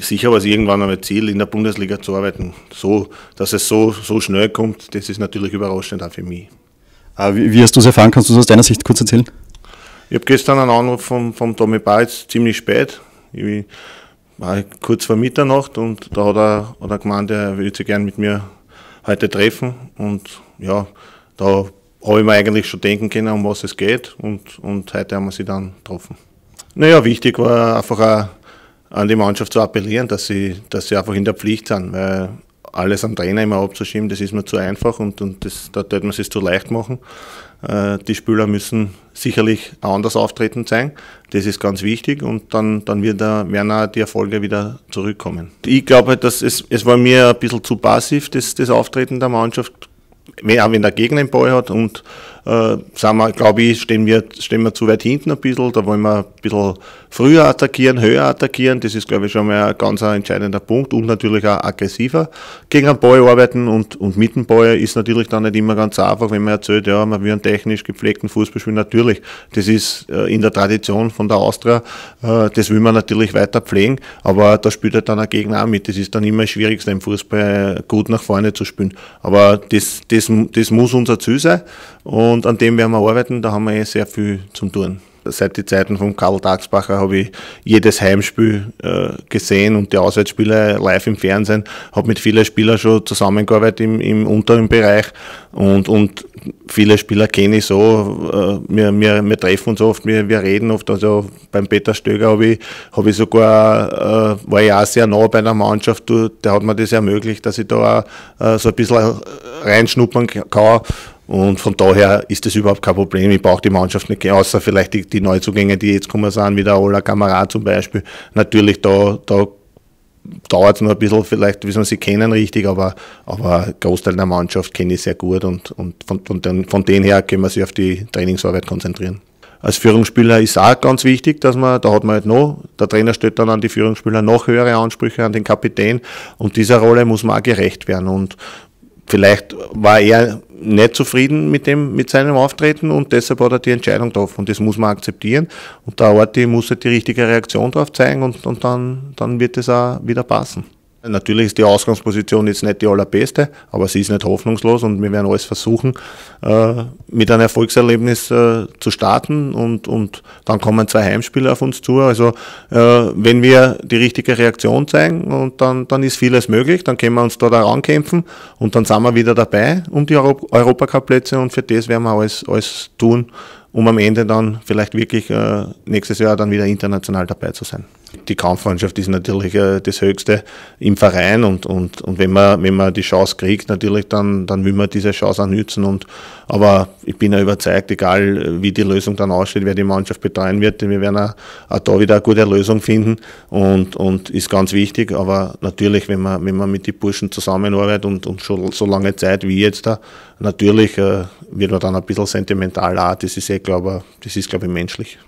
sicher war es irgendwann einmal Ziel, in der Bundesliga zu arbeiten. So, dass es so, so schnell kommt, das ist natürlich überraschend auch für mich. Äh, wie, wie hast du es erfahren? Kannst du es aus deiner Sicht kurz erzählen? Ich habe gestern einen Anruf vom, vom Tommy Balz, ziemlich spät. Ich war kurz vor Mitternacht und da hat er, hat er gemeint, er würde sich gerne mit mir heute treffen. Und ja, da habe ich mir eigentlich schon denken können, um was es geht. Und, und heute haben wir sie dann getroffen. Naja, wichtig war einfach auch an die Mannschaft zu appellieren, dass sie, dass sie einfach in der Pflicht sind, weil alles am Trainer immer abzuschieben, das ist mir zu einfach und, und das, da tut man es zu leicht machen. Äh, die Spieler müssen sicherlich anders auftreten sein. das ist ganz wichtig und dann, dann wird da, werden auch die Erfolge wieder zurückkommen. Ich glaube, halt, dass es, es war mir ein bisschen zu passiv, das, das Auftreten der Mannschaft, auch wenn der Gegner den Ball hat und äh, glaube ich, stehen wir, stehen wir zu weit hinten ein bisschen. Da wollen wir ein bisschen früher attackieren, höher attackieren. Das ist, glaube ich, schon mal ein ganz entscheidender Punkt und natürlich auch aggressiver gegen einen Ball arbeiten und, und mit dem Ball ist natürlich dann nicht immer ganz einfach, wenn man erzählt, ja, man will einen technisch gepflegten Fußball spielen. Natürlich, das ist äh, in der Tradition von der Austria, äh, das will man natürlich weiter pflegen, aber da spielt halt dann ein Gegner auch mit. Das ist dann immer das Schwierigste im Fußball, gut nach vorne zu spielen. Aber das, das, das muss unser Ziel sein und und an dem werden wir arbeiten, da haben wir eh sehr viel zum Tun. Seit die Zeiten von Karl Dagsbacher habe ich jedes Heimspiel äh, gesehen und die Auswärtsspiele live im Fernsehen, habe mit vielen Spielern schon zusammengearbeitet im, im unteren Bereich und, und viele Spieler kenne ich so, äh, wir, wir, wir treffen uns oft, wir, wir reden oft. Also beim Peter Stöger habe ich, hab ich sogar, äh, war ich auch sehr nah bei einer Mannschaft, der hat mir das ermöglicht, dass ich da auch, äh, so ein bisschen reinschnuppern kann und von daher ist das überhaupt kein Problem. Ich brauche die Mannschaft nicht, außer vielleicht die, die Neuzugänge, die jetzt kommen sind, wie der Ola Kamerad zum Beispiel. Natürlich, da, da dauert es noch ein bisschen, vielleicht, bis man sie kennen richtig, aber, aber einen Großteil der Mannschaft kenne ich sehr gut und, und von, von, den, von denen her können wir sich auf die Trainingsarbeit konzentrieren. Als Führungsspieler ist auch ganz wichtig, dass man, da hat man halt noch, der Trainer stellt dann an die Führungsspieler noch höhere Ansprüche an den Kapitän und dieser Rolle muss man auch gerecht werden und vielleicht war er nicht zufrieden mit, dem, mit seinem Auftreten und deshalb hat er die Entscheidung drauf und das muss man akzeptieren und der Orti muss halt die richtige Reaktion drauf zeigen und, und dann, dann wird es auch wieder passen. Natürlich ist die Ausgangsposition jetzt nicht die allerbeste, aber sie ist nicht hoffnungslos und wir werden alles versuchen, äh, mit einem Erfolgserlebnis äh, zu starten und, und dann kommen zwei Heimspiele auf uns zu. Also äh, wenn wir die richtige Reaktion zeigen und dann, dann ist vieles möglich, dann können wir uns da daran kämpfen und dann sind wir wieder dabei um die Europacup-Plätze und für das werden wir alles, alles tun, um am Ende dann vielleicht wirklich nächstes Jahr dann wieder international dabei zu sein. Die Kampfmannschaft ist natürlich äh, das Höchste im Verein und, und, und wenn, man, wenn man die Chance kriegt, natürlich, dann, dann will man diese Chance auch nützen. Und, aber ich bin ja überzeugt, egal äh, wie die Lösung dann aussteht, wer die Mannschaft betreuen wird, wir werden auch, auch da wieder eine gute Lösung finden und, und ist ganz wichtig. Aber natürlich, wenn man, wenn man mit den Burschen zusammenarbeitet und, und schon so lange Zeit wie jetzt da, natürlich äh, wird man dann ein bisschen sentimental. Auch. Das ist, eh, das ist, glaube ich, menschlich.